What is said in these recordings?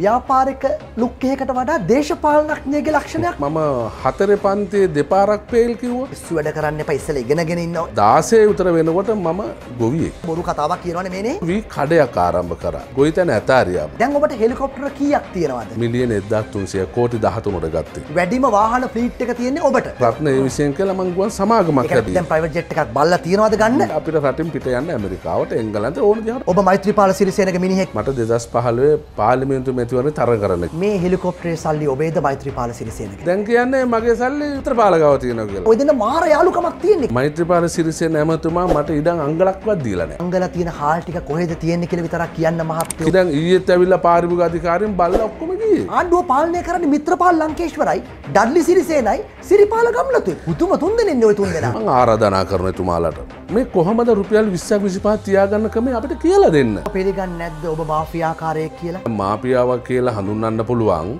ව්‍යාපාරික ලුක්කයකට වඩා දේශපාලනක්ඥයගේ ලක්ෂණයක් මම හතර පන්තේ දෙපාරක් පේල් කිව ස්වඩ කරන්න පයිස්සල ඉගෙනගෙන ඉන්නවා දාසේ උතර වෙනකොට මම ගොවිය බොරු කතාවක් කියවන මේ වී කඩයක් ආරම්භ කර ගොයිතැන ඇතාරයා දැන් ඔබට හෙලිකොප්ටර කියක් තියෙනවාද මිලියන එදත්තුන්සය කෝටි දහතුමට ගත්තේ වැඩිම වාහන පීට් එක තියන්නේ ඔබට රත්න විසියෙන් කළ මංගුවන් සමාගමක් ප්‍රවජට් එකක් බල්ල තියෙනවාද ගන්න අපිට රටින් පිට යන්න ඇමරිකාවට එංගලන්ත ඕන ඔබ මෛත්‍රපාල සිරිසයන මිනිහෙක් මට දෙදස් පහලුවේ පාලිමේන්තුම නැතිවන තර කරන මේ හෙලිකොප්ටේ සල්ලි ඔබේද මෛත්‍රපාල සිරිසයන දැන් කියන්නේ මගේ සල්ලි ත්‍රපාලගව තියෙන කියලා ඔයදන මාර යාලුකමක් තියන්නේ මෛත්‍රපාල සිරිසය නැමතුමා මට ඉඩ අංගලක්වත් දීලන අංගල තියෙන හාල්ටික කොහෙද තියෙන්නේ කියල විතරක් කියන්න මහත් ඉදන් ඒත් ඇවිල්ල පාරිභ අධිකාරෙන් බල්ල ඔක්කොමගේ ආණ්ඩුව පාලනය කරන මිත්‍රපාල් ලංකේශ්වරයි ඩල්ලි සිරිසේනයි සිරිපාල ගම්ලතු පුතුම තුන්දනෙන්නේ ඔය තුන්දෙන ආරධනා කරන තුමාලට මේ කොහමද රුපියල් විස්සක් විසිපහත් තියාගන්න කම අපට කියලා දෙන්න. පිළිගන්න නැද්ද ඔබ මාෆියාකාරය කියලා. මාපියාවක් කියලා හඳුන්න්න පුළුවන්.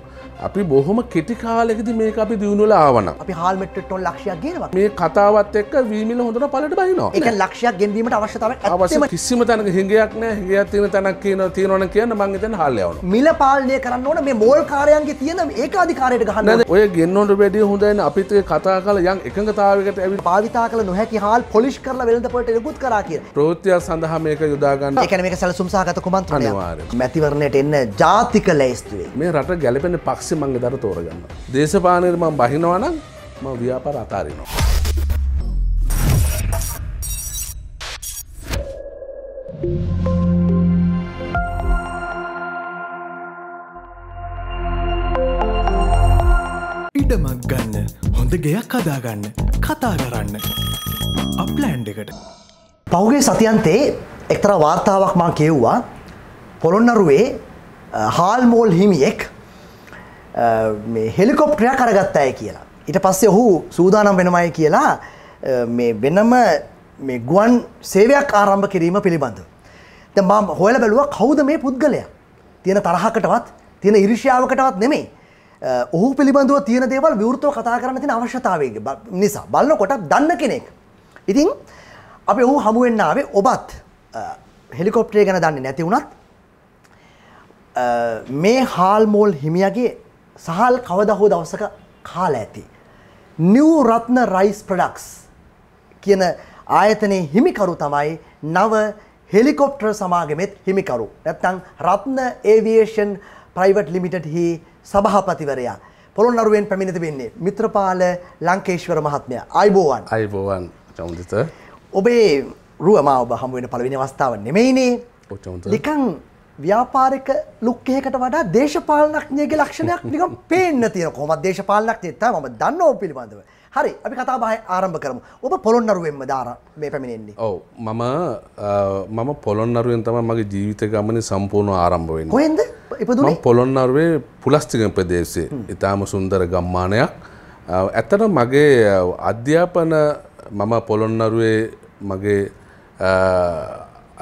අපි බොහොම කෙටිකාලෙකද මේ අපි දියුණුල ආවන අපි හල්මටොන් ලක්ෂයක් ගේනවා මේ කතාවත් එක් වීමිල හොඳට පලට බහිනවා එක ලක්ෂයක් ගැදීමට අවශ්‍යතාව අවස කිසිම තැනක හිගයක් නෑ හිගයක් තියෙන තැනක් කියන තියෙනවන කියන්න මංගතන හල්ලයවන මිල පාලනය කරන්න ඕන මේ මෝල් කාරයන්ගේ තියෙන ඒකාධිකාරයට ගහන්න ඔය ගෙන්නොට වැඩිය හොඳයින අපිතේ කතා කල යන් එකඟතාවකට ඇවි පාවිතා කල නොහැකි හල් පොලිෂ් කරල වෙළඳපට යකුත් කරා කිය ප්‍රෘතිය සඳහා මේක යුදාගන්න එකන මේ සැලසුම් සාගත කුමන්ත්‍රනවාර මැතිවරණයට එන්න ජාතික ලේස්තුවේ මේ රට ගැලපෙන පක්ෂ පස්සේ මංගේ දර තෝරගන්න. දේශපානයට මං බහිනවනම් ම ව්‍යාපාර අතාරනවා. ඉඩමක් ගන්න හොඳ ගෙයක් කදාගන්න කතා කරන්න අප්ලෑන්් එකට පෞගේ සතියන්තේ එක්තර වාර්තාවක් මා කියව්වා පොළොන්නරුවේ හාල්මෝල් හිමියෙක් මේ හෙලිකොප්ටරයක් අරගත්තය කියලා. ඊට පස්සේ ඔහු සූදානම් වෙනමයි කියලා මේ වෙනම මේ ගුවන් සේවයක් ආරම්භ කිරීම පිළිබඳ. දැන් මම හොයලා බැලුවා කවුද මේ පුද්ගලයා? තියෙන තරහකටවත්, තියෙන iriසියාවකටවත් නෙමෙයි. ඔහු පිළිබඳව තියෙන දේවල් විවෘතව කතා කරන්න තියෙන අවශ්‍යතාවය නිසා බලනකොට දන්න කෙනෙක්. ඉතින් අපි ඔහු හමු වෙන්න ආවේ ඔබත් හෙලිකොප්ටරය ගැන දන්නේ නැති වුණත් මේ හාල්මෝල් හිමියගේ සහල් කවද හෝ දවසක කාලා ඇති. නිව් රත්න රයිස් ප්‍රඩක්ස් කියන ආයතනයේ හිමිකරු තමයි නව හෙලිකොප්ටර් සමාගමෙත් හිමිකරු. නැත්තං රත්න ඒවියේෂන් ප්‍රයිවට් ලිමිටඩ් හි සභහපතිවරයා. පොළොන්නරුවෙන් පැමිණිති වෙන්නේ මිත්‍රපාල ලංකේශ්වර මහත්මය අයිබෝවන් අයිබෝවන් චෞදිත. ඔබේ රුවමාව හමුවෙන පළවෙනි අවස්ථාව නෙමෙයිනේ නිකං ව්‍යාපාරික ලුක් එකකට වඩා දේශපාලනඥයගේ ලක්ෂණයක් නිකන් පේන්න තියෙන. කොහොමද දේශපාලනඥයෙක් තමයි මම දන්න ඕම් පිළිබඳව. හරි අපි කතා බහ ආරම්භ කරමු. ඔබ පොළොන්නරුවෙන්ම දාර මේ පැමිණෙන්නේ. ඔව් මම මම පොළොන්නරුවෙන් තමයි මගේ ජීවිත ගමනේ සම්පූර්ණ ආරම්භ වෙන්නේ. කොහෙන්ද? ඉපදුනේ? මම පොළොන්නරුවේ පුලස්තිගම ප්‍රදේශයේ. ඊටාම සුන්දර ගම්මානයක්. ඇත්තටම මගේ අධ්‍යාපන මම පොළොන්නරුවේ මගේ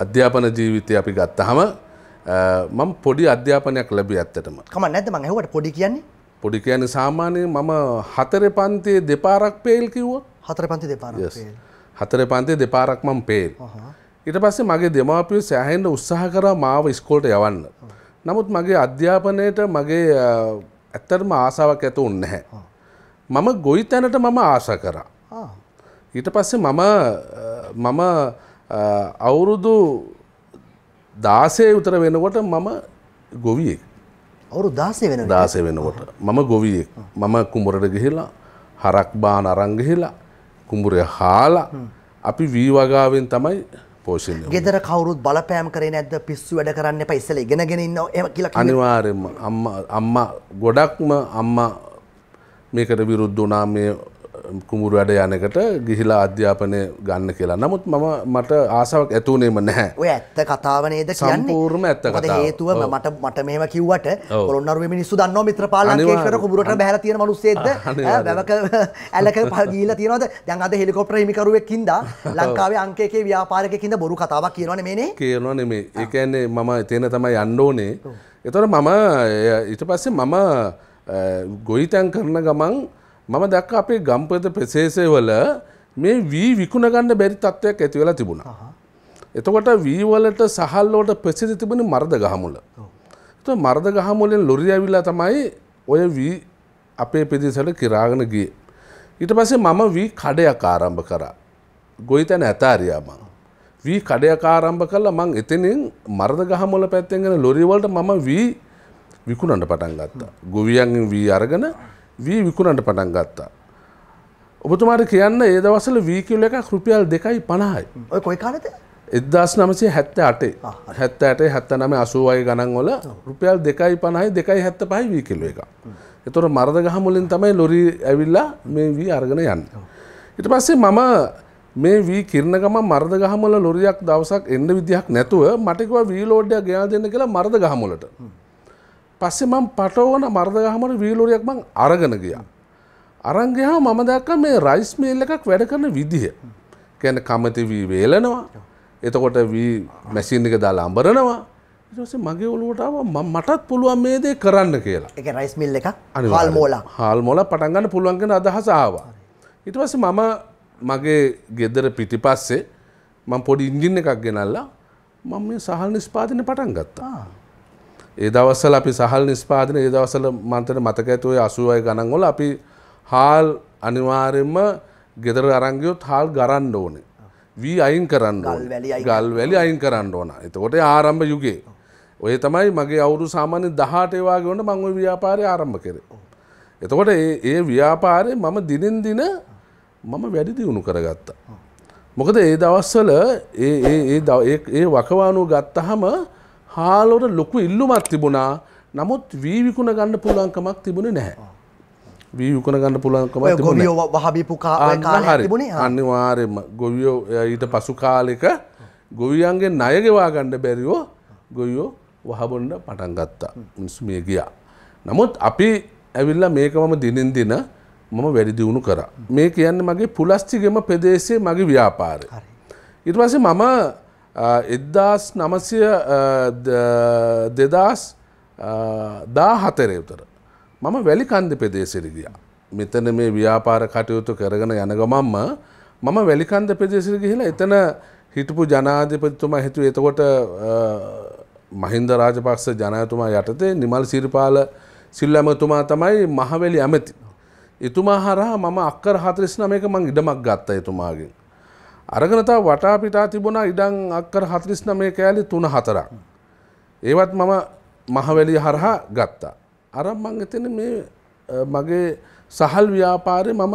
අධ්‍යාපන ජීවිතය අපි ගත්තහම මම පොඩි අධ්‍යාපනයක් ලැබි ඇත්තටම කම නැද මං හවට පොඩි කියන්නේ පොඩි කියන්නේ සාමාන්‍ය මම හතර පන්තියේ දෙපාරක් පේල් කිව්වා හතර පන්ති දෙපාර හතර පන්තිේ දෙපාරක් මම පේල් uh-huh. ඊට පස්සේ මගේ දෙමාපිය සෑහෙන්ට උත්සාහ කරා මාව ඉස්කෝල්ට යවන්න uh-huh. නමුත් මගේ අධ්‍යාපනයට මගේ ඇත්තටම ආසාවක් ඇතු උන්නහැ uh-huh. මම ගොයි තැනට මම ආස කරා ඊට පස්සේ මම මම අවුරුදු දාසය විතර වෙනකොට මම ගොවියෙක් ඔරු දාසය වෙන දාසය වෙනකොට මම ගොවියෙක් මම කුඹරට ගිහිලා හරක් බාන අරංගිහිලා කුඹුරය හාලා අපි වීවගාවෙන් තමයි පෝෂණ ගෙදර කවරුත් බලපෑම් කරේ නැද පිස්සු වැඩ කරන්න පයිස්සල ඉගෙනගෙනන්න එම කියලා අනිවාරෙන්ම අම්ම අම්මා ගොඩක්ම අම්මා මේකට විරුද්ධ වනා මේ කුමුරු වැඩ යනකට ගිහිලා අධ්‍යාපනය ගන්න කියලා නමුත් මම මට ආසාවක් ඇතුනේම නැහැ ඔය ඇත්ත කතාවනේද සම්පූර්ම ඇත්ත හේතුව මට මට මෙම කිව්වට කොළොන්නරුව මිනිස්සු දන්න මිත්‍ර පාලනකර කුමරට බැල තියෙන මනුස්සේද වැවක ඇලක පගීල තියෙනවද දැන් අද හෙලිකොප්ටර හිමිකරුවෙක්කින්ද ලංකාවේ අංකේ ව්‍යාපාරකකින්ද බොරු කතාවක් කියනවන මේනේ කියනවා නෙමේ ඒකන්නේ මම තේන තමයි යන්න ඕනේ එතොට මම ඊට පස්සේ මම ගොයිතැන් කරන ගමන් මම දක්ක අපේ ගම්පත ප්‍රසේසයවල මේ වී විකුණගන්න බැරි තත්ත්වයක් ඇති වෙලා තිබුණා. එතකොට වීවලට සහල්ලෝට ප්‍රසිද්ධ තිබුණ මර්ද ගහමුල. මර්ද ගහමුලෙන් ලොරිය ඇවිලා තමයි ඔය වී අපේ පිදිසට කිරාගෙන ගිය. ඊට පස්සේ මම වී කඩයක් ආරම්භ කරා. ගොයි තැන ඇතාරයාම. වී කඩයක් ආරම්භ කල මං එතනින් මර්ද ගහමුල පැත්තෙන්ගෙන ලොරිවලට මම වී විකුණට පටන් ගත්තා. ගොවියන්ගෙන් වී අරගෙන වී විකුණට පටන් ගත්තා. ඔබතුමාට කියන්න ඒ දවසල වීකිවල එක රුපියල් දෙකයි පණහයි. ඔය කොයි කාලත එදස් නමසේ හැත්ත අටේ හැත්ත ඇටේ හැත්ත නම අසුවයි ගණන්වල රුපියල් දෙකයි පණහයි දෙකයි හැත්ත පහයි වීකිල්ල එක. එතොර මරද ගහමුලින් තමයි ලොරි ඇවිල්ලා මේ වී අර්ගෙන යන්න. ඉට පස්සේ මම මේ වී කිරණ ගම මරද ගහමල ලොරියක් දවසක් එන්න විදිහක් නැතුව මටිකව වීලෝඩ්ඩයක් ගෙනා දෙන්න කියලා මරද ගහමුලට. පස්සේ මම පටවන මර්දගහමට වීලෝරයක් මං අරගෙන ගියා. අරංගහා මම දක්ක මේ රයිස් මේල් එකක් වැඩ කරන විදිහ. කැන කමතිවී වේලනවා. එතකොට වී මැසින් එක දාලා අඹරනවා. ඊටසේ මගේ ඔලුවටාව මටත් පුළුවන් මේ දේ කරන්න කියලා එක රයිස් මිල් එක හල් මෝල හල් මෝල පටන්ගන්න පුළුවන්ගෙන අදහස ආවා. ඉටවස මම මගේ ගෙදර පිටිපස්සේ මං පොඩි ඉංජින් එකක් ගෙනල්ලා මං මේ සහල් නිස්පාතින පටන් ගත්තා. ඒ දවස්සල අපි සහල් නිස්පාදන ඒ දවසල මන්තට මතකඇතුවයි අසුවය ගණන්ගොල අපි හාල් අනිවාරෙන්ම ගෙදර අරංගයොත් හාල් ගරන්න ඕන. වී අයින් කරන්න ගල් වැලි අයින් කරන්න ඕන එතකොට ආරම්භ යුගේ. ඔය තමයි මගේ අවුරු සාමාන්‍ය දහටේවාගේ ඕන මංව ව්‍යාපාරය ආරම්භ කෙර. එතකොට ඒ ව්‍යාපාරය මම දිනෙන් දින මම වැඩි දියුණු කරගත්තා. මොකද ඒ දවස්වල ඒ වකවානු ගත්තහම හාලෝට ලොකු ඉල්ලුමත් තිබුණා නමුත් වීවිකුණ ගන්න පුළුවන්කමක් තිබුණ නැහැ. වීවිකුණ ගන්න පුළුවන්කම ගොවියෝ වහබිපු හරි අනිවාරයම ගොවියෝ ඊට පසු කාලෙක ගොවියන්ගේ ණයගෙවා ගණ්ඩ බැරිවෝ ගොයියෝ වහබොන්ඩ පටන් ගත්තා මිනිස්සු මේ ගියා. නමුත් අපි ඇවිල්ලා මේක මම දිනින් දින මම වැඩිදිවුණු කරා. මේ කියන්න මගේ පුලස්තිගෙම ප්‍රදේශයේ මගේ ව්‍යාපාරය. ඉට පස්සේ මම එදදාස් නමසය දෙදස් දා හතරේ උතර. මම වැලි කන්දි පෙදේසිරි ගිය. මෙතන මේ ව්‍යාපාර කටයුතු කරගෙන යන ගමම්ම මම වැලිකන්ද පෙදේසිරි ගිහිලා එතන හිටපු ජනාධිපතිතුමා හිතුව එතකොට මහින්ද රාජපක්ෂ ජනයතුමා යටතේ නිමල් සිරිපාල සිල්ලමතුමා තමයි මහවැලි ඇමති. එතුමා හරහා මම අක්කර හතරිස් නමයක මං ඉඩමක් ගත්ත එතුමාගේ. අරගනතා වටාපිටා තිබුණා ඉඩං අක්කර හතරිස් නමේ කෑලි තුන හතරක්. ඒවත් මම මහවැලි හරහා ගත්තා. අරම් මං එතන මේ මගේ සහල් ව්‍යාපාරය මම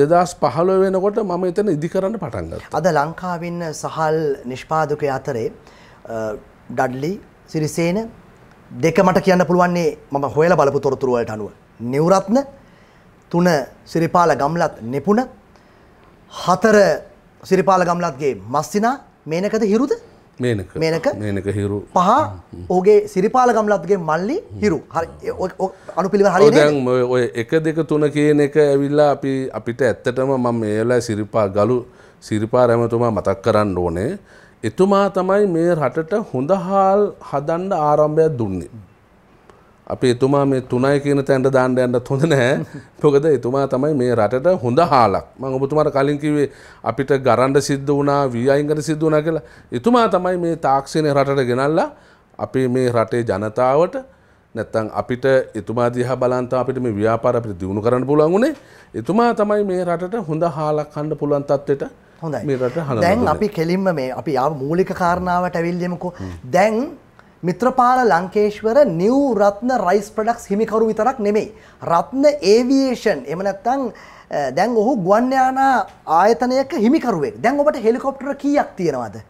දෙදස් පහළ වෙනකොට මම එතන ඉදි කරන්න පටන්ග. අද ලංකාවෙන්න සහල් නිෂ්පාදක අතරේ ඩඩ්ලි සිරිසේන දෙක මට කියන්න පුළුවන්නේ මම හොයල බලපු තොරතුරුවලට අනුව. නිවරත්න තුන සිරිපාල ගම්ලත් නෙපුන හතර සිරිපාල ගම්ලත්ගේ මස්සිනා මේනකද හිරුද මේනක මේනක හිරු පහ ඕගේ සිරිපාල ගම්ලත්ගේ මල්ලි හිරු හරි අනු පිළිව හරි දැන් ඔය එක දෙක තුන කියන එක ඇවිල්ලා අපි අපිට ඇත්තටම මම ඒලා සිරිපා ගලු සිරිපා රැමතුමා මතක් කරන්න ඕනේ එතුමා තමයි මේ රටට හොඳ හාල් හදන්න ආරම්භයක් දුන්නේ අපි එතුමා මේ තුනයි කියන තැන්ට දාන්න යන්නත් හොඳ නැහැ. මොකද එතුමා තමයි මේ රටට හොඳ හාලක්. මම ඔබතුමාට කලින් කිව්වේ අපිට ගරන්ඩ සිද්ධ වුණා, වීඅයින්කට සිද්ධ වුණා කියලා. එතුමා තමයි මේ තාක්ෂණය රටට ගෙනල්ලා අපි මේ රටේ ජනතාවට නැත්තම් අපිට එතුමා දිහා බලන් තමයි අපිට මේ ව්‍යාපාර අපිට දියුණු කරන්න පුළුවන් උනේ. එතුමා තමයි මේ රටට හොඳ හාලක් හන්න පුළුවන් තත්ත්වයට හොඳයි. මේ රට හදලා. දැන් අපි කෙලින්ම මේ අපි ආ මූලික කාරණාවට ඇවිල්ලිමුකෝ. දැන් Mithrapala Lankeshwara new Ratna rice products හිමිකරු විතරක් නෙමෙයි. රත්න ඒවියේෂන් එම නැත්තං දැන් ඔහු ගුවන්්‍යානා ආයතනයක හිමිකරුවෙක් දැන් ඔබට හෙලිකොප්ටර කීයක් තියෙනවාද.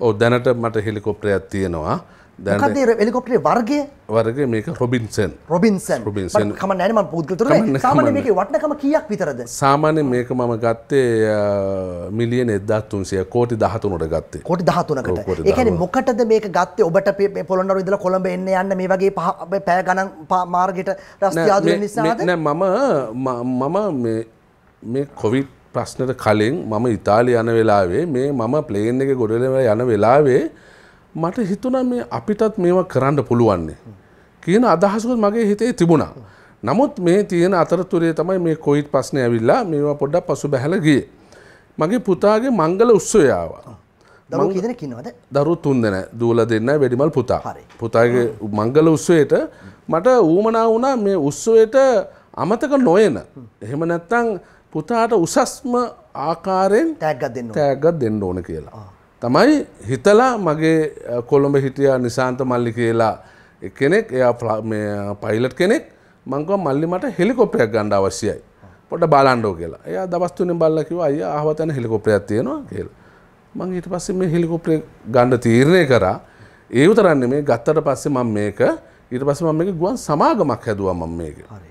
ඔ දැනට මට හෙලිකොප්ටරයක් තියෙනවා. දැ එලිකොප්ටේ වර්ගේ වර්ග මේක රොබින්සන් රොබින්සන් රොබින්සන් කම නෑනම පුද්ගතුර සාමාන මේක වටනකම කියක් විතරද සාමාන්‍ය මේක මම ගත්තේ මිලියන එදත්තුන්සිය කෝටි දහතුනට ගත්තේ කොට දහතුනකට එකන මොකටද මේක ගත්ත ඔබට පොළොන්නර ඉදල කොළඹ එන්න යන්න මේ වගේ පහ පෑ ගණන් මාර්ගට රස්යාද නිසා මම මම මේ කොවිට් ප්‍රශ්නට කලින් මම ඉතාලි යන වෙලාවේ මේ මම ප්ලේන් එක ගොඩලව යන වෙලාවේ මට හිතුන මේ අපිටත් මේවා කරන්න පුළුවන්නේ. කියන අදහසකුත් මගේ හිතේ තිබුණා. නමුත් මේ තියෙන අතරතුරේ තමයි මේ කොයිත් ප්‍රශ්නය ඇවිල්ලා මේවා පොඩ්ඩක් පසු බැහැල ගියේ. මගේ පුතාගේ මංගල උත්සවය ආවා. දරු තුන් දෙන දූල දෙන්න වැඩිමල් පුතා. පුතාගේ මංගල උත්සවයට මට ඌමනා වුණා මේ උත්සවයට අමතක නොයන. එහෙම නැත්තම් පුතාට උසස්ම ආකාරයෙන් තෑග්ගක් දෙන්න ඕන කියලා. තමයි හිතලා මගේ කොළඹ හිටිය නිසාන්ත මල්ලි කියලා කෙනෙක් එයා පයිලට් කෙනෙක් මංකව මල්ලි මට හෙලිකොප්ටයක් ගණ්ඩ අවශ්‍යයි පොට බාලන්ඩෝ කියලා එය දවස්තුනින් බල්ලකිව අය ආවතන හෙලිකොප්ටයක් තියෙනවා කියලා මං ඊට පස්සේ මේ හෙලිකොප්ටරේ ගන්න තීරණය කරා ඒ උතරන්නේ මේ ගත්තට පස්සේ මම මේක ඊට පස්සේ මම මේක ගුවන් සමාගමක් හැදුවා මම මේක හරි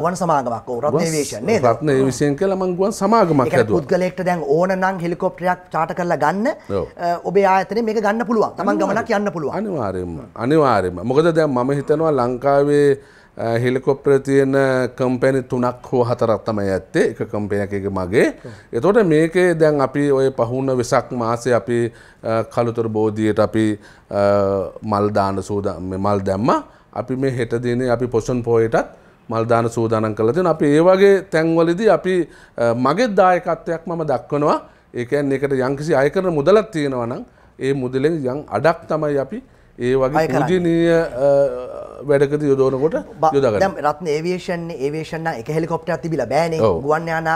ගුවන් සමාගමක් රත්නවේශන රත්න විසියෙන් කළ මං ගුවන් සමාගමක් පුද්ගලෙක්ට දැන් ඕන නම් හෙලිකොප්ටරයක් චාට කරලා ගන්න ඔබේ ආයතන මේක ගන්න පුළුවන් තමන් ගමනක් යන්න පුළුව අනිවාරයම අනිවාරයම මොකද දැන් මම හිතනවා ලංකාවේ හෙලිකොප්ටර තියෙන කම්පැනි තුනක් හෝ හතරක් තමයි ඇත්තේ එක කම්පැනකක මගේ. එතකොට මේකේ දැන් අපි ඔය පහුණ වෙසක් මාසේ අපි කළුතර බෝධියට අපි මල් දාන සූද මල් දැම්ම අපි මේ හෙට දිනේ අපි පොසන් පෝයටත් මල්දාන සූදානන් කළ තින අපි ඒවගේ තැන්වලදී අපි මගේ දායකත්වයක් මම දක්වනවා ඒකැන් එකට යංකිසි අය කරන මුදලත් තියෙනවනම් ඒ මුදලෙන් යං අඩක් තමයි අපි ඒ වගේ පූජනීය වැඩකද යොදෝනකොට යොදගන්න රත් ඒවේෂන් ඒවේෂන එක හෙලිකොප්ට තිබිල බෑන ගුවන් යාන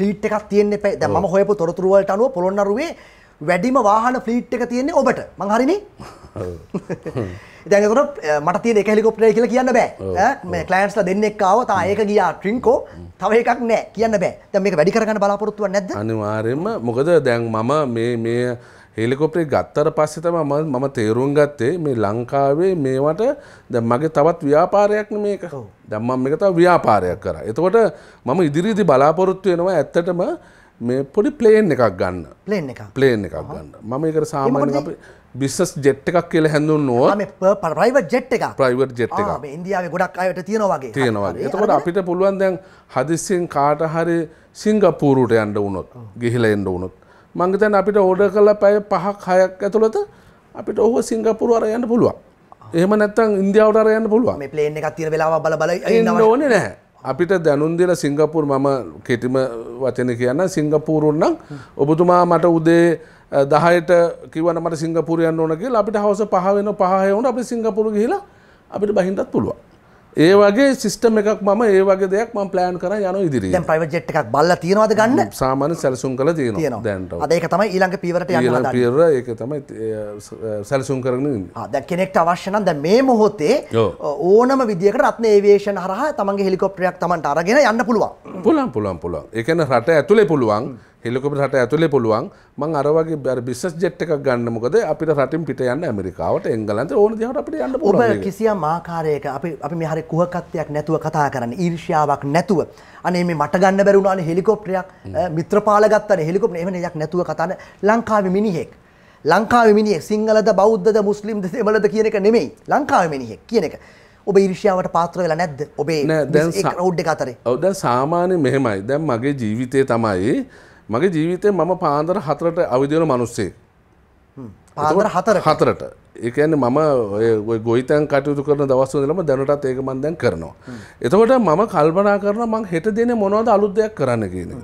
ෆ්ලිට් එකක් තියන්නේ පැ දම හොය තොරතුරුවලට අනුව පොළොන්නරුවේ වැඩිම වාහන ෆ්ලීට් එක තියෙන්නේ ඔබට මං හරිනේ දැකට මට තිය එක හෙලිකොප්ටේ කියලා කියන්න බෑ මේ කලෑන්ස්ල දෙන්නෙක්කාව තා ඒක ගියා ට්‍රින්කෝ තව එකක් නෑ කියන්න බෑ දැ මේක වැඩි කරගන්න බලාපොරොත්තුව නැද අනිවාරයෙන්ම මොකද දැන් මම මේ මේ හෙලිකොප්ටේ ගත්තර පස්සේ තම මම තේරුම් ගත්තේ මේ ලංකාවේ මේවට දැ මගේ තවත් ව්‍යාපාරයක්න මේක දම්මම් එක තව ව්‍යාපාරයක් කර. එතකොට මම ඉදිරිදි බලාපොරොත්තු වෙනවා ඇත්තටම මේ පොඩි ප්ලේන් එකක් ගන්න පලේන් එක ප්ලේන් එකක් ගන්න මම එකට සාමාන්‍ය අප බිස්සස් ජෙට් එකක් කියල හැඳුන් නවා ප්‍රයිව ජෙට් එක ප්‍රයිවර් ජෙට් එක ඉන්දියාව ගොඩක් අයට තියෙනවාගේ තියෙනවාගේ එතකොට අපිට පුළුවන් දැන් හදිස්සියෙන් කාට හරි සිංගපූරුට යන්න වුණොත් ගිහිල එන්න වුණොත් මංගතැන් අපිට ඕඩ කල පැය පහක් හයක් ඇතුළත අපිට ඔහ සිංගපුරු අර යන්න පුළුවන් එහම නැත්තන් ඉන්දියාවට අර යන්න පුළුවන් මේ ප්ලේන් එකක් තියෙන වෙලාව බල බල ඕනේ නැහැ අපිට දැනුන්දිල සිංගපුර් මම කෙටිම වචන කියන්න සිංගපූරුන්නම් ඔබතුමා මට උදේ දහයට කිවන මට සිංගපුරයන් ඕනගේ අපිට හවස පහ වෙන පහය වුණ අපි සිංගපුරු ගහිලා අපිට බහින්දත් පුළුවන් ඒ වගේ සිිස්ටම එකක් ම ඒ වගේ දෙයක් ම පලෑන් කර යන ඉදිරි පවජ් එකක් බල්ල තියනවාද ගන්න සාමාන සැලසුම් කළ තියෙන දැන්ට අදක තමයි ඊළඟ පිවරට ය පිර ඒක තමයි සැලසුම් කරන අද කෙනෙක්ට අවශ්‍යන ද මේ මොහොතේ ඕනම විදික රත්න ඒවේෂන් හර තමගේ හෙලිකොප්ටරයක් තමන්ට අරගෙන යන්න පුළුවන් පුලන් පුලන් පුලන් එකන රට ඇතුළේ පුළුවන් හෙල්ලකොපට රට ඇතුලේ පුළුවන් මං අරවගේ බිස්ස ජෙට් එකක් ගන්න මොකද අපිට රටින් පිට යන්න ඇමරිකාවට එංගලන්ත ඕන දිහට අපිට යන්න පුර කිසියම් ආකාරයක අපි අපි මෙහරි කුහකත්වයක් නැතුව කතා කරන්න ඊර්ෂ්‍යාවක් නැතුව අනේ මේ මට ගන්න බැරුණාන හෙලිකොප්ටරයක් මිත්‍රපාලගත්තන හෙලිකොප්ට එම එකක් නැතුව කතාන ලංකාව මිනිහෙක් ලංකාව මිනිියෙක් සිංහලද බෞද්ධද මුස්ලිම්ද දෙමලද කියන එක නෙමෙයි ලංකාව මිනිහෙක් කියන එක ඔබ ඉරිෂාවට පාත්‍ර වෙලා නැද්ද ඔබේ රෝඩ් එක අතරේ ඔවද සාමාන්‍ය මෙහෙමයි දැන් මගේ ජීවිතය තමයි මගේ ජීවිතේ මම පාන්දර හතරට අවිදින මනුස්සේ. පාන්දර හතර හතරට. ඒ කියන්නේ මම ඔය ගොවිතැන් කටයුතු කරන දවස්වල ඉඳලම දැනටත් ඒක මම දැන් කරනවා. එතකොට මම කල්පනා කරනවා මං හෙට දිනේ මොනවද අලුත් දෙයක් කරන්න කියන එක.